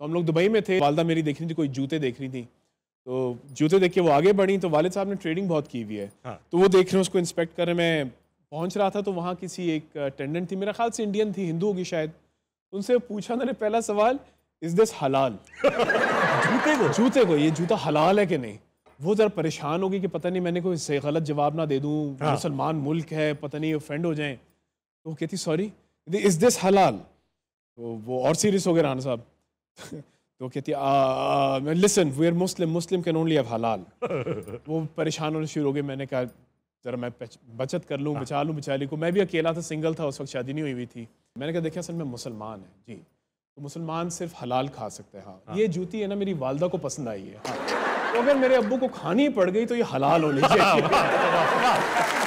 तो हम लोग दुबई में थे वालदा मेरी देख रही थी कोई जूते देख रही थी तो जूते देख के वो आगे बढ़ी तो वालिद साहब ने ट्रेडिंग बहुत की हुई है हाँ। तो वो देख रहे हैं उसको इंस्पेक्ट कर रहे मैं पहुंच रहा था तो वहाँ किसी एक अटेंडेंट थी मेरा ख्याल से इंडियन थी हिंदू होगी शायद उनसे पूछा मैंने पहला सवाल इज दिस हलाल जूते को जूते को ये जूता हलाल है कि नहीं वो ज़रा परेशान होगी कि पता नहीं मैंने कोई इससे गलत जवाब ना दे दूँ हाँ। मुसलमान मुल्क है पता नहीं ऑफेंड हो जाए तो वो कहती सॉरी इज दिस हलाल तो वो और सीरियस हो गए राना साहब तो कहती है listen we are Muslim Muslim can only have halal वो परेशान होने शुरू हो गए मैंने कहा ज़रा मैं बचत कर लूँ बचा लूँ बेचारी को मैं भी अकेला था सिंगल था उस वक्त शादी नहीं हुई हुई थी मैंने कहा देखिए असल मैं मुसलमान है जी तो मुसलमान सिर्फ हलाल खा सकते हैं हाँ।, हाँ ये जूती है ना मेरी वालदा को पसंद आई है हाँ तो अगर मेरे अब्बू को खानी पड़ गई तो ये हलाल होनी हाँ, चाहिए हाँ,